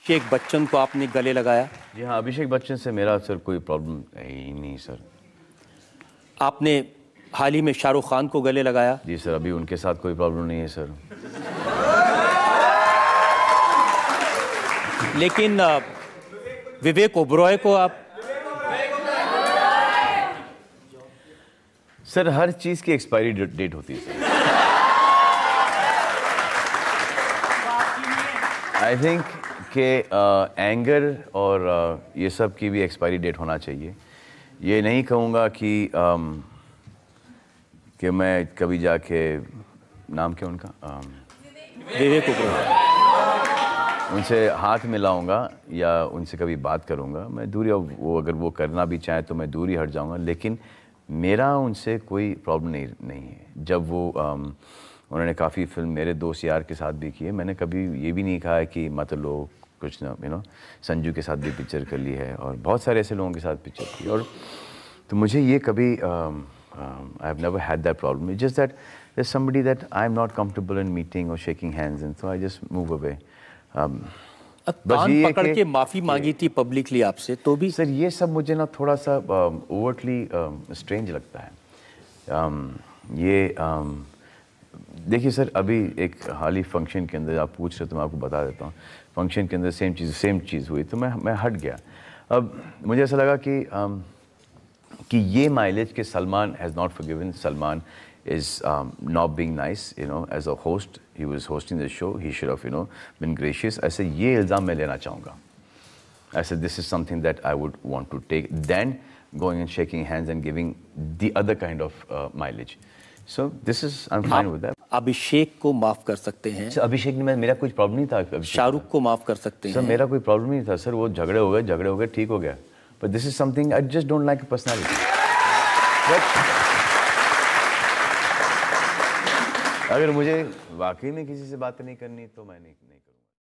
अभिषेक बच्चन को आपने गले लगाया जी हाँ अभिषेक बच्चन से मेरा सर कोई प्रॉब्लम है ही नहीं सर आपने हाल ही में शाहरुख खान को गले लगाया जी सर अभी उनके साथ कोई प्रॉब्लम नहीं है सर लेकिन विवेक ओब्रॉय को आप सर हर चीज़ की एक्सपायरी डेट होती है सर आई थिंक के एंगर और ये सब की भी एक्सपायरी डेट होना चाहिए ये नहीं कहूँगा कि कि मैं कभी जाके नाम क्या उनका विवेक उनसे हाथ मिलाऊंगा या उनसे कभी बात करूंगा मैं दूरी और वो अगर वो करना भी चाहे तो मैं दूरी हट जाऊंगा लेकिन मेरा उनसे कोई प्रॉब्लम नहीं नहीं है जब वो उन्होंने काफ़ी फिल्म मेरे दोस्त यार के साथ भी की है मैंने कभी ये भी नहीं कहा है कि मत लो कुछ ना यू नो संजू के साथ भी पिक्चर कर ली है और बहुत सारे ऐसे लोगों के साथ पिक्चर की और तो मुझे ये कभी I have never had that problem just that there's somebody that I am not in in meeting और shaking hands and so I just move away पकड़ के माफी मांगी थी पब्लिकली आपसे तो भी सर ये सब मुझे ना थोड़ा सा ओवरटली um, स्ट्रेंज um, लगता है um, ये um, देखिए सर अभी एक हाल ही फंक्शन के अंदर आप पूछ रहे तो मैं आपको बता देता हूँ फंक्शन के अंदर सेम चीज़ सेम चीज़ हुई तो मैं मैं हट गया अब मुझे ऐसा लगा कि um, कि ये माइलेज के Salman has not forgiven Salman is not being nice you know as a host he was hosting the show he should of you know been gracious ऐसे ये इल्ज़ाम मैं लेना चाहूँगा ऐसे this is something that I would want to take than going and shaking hands and giving the other kind of mileage so this is I am fine with that Abhishek को माफ कर सकते हैं अच्छा, अभिषेक ने मेरा कोई प्रॉब्लम नहीं था शाहरुख को माफ कर सकते हैं सर मेरा कोई प्रॉब्लम नहीं था सर वो झगड़े हो गए झगड़े हो गए ठीक हो गया but this is something I just don't like personality अगर मुझे वाकई में किसी से बात नहीं करनी तो मैं नहीं, नहीं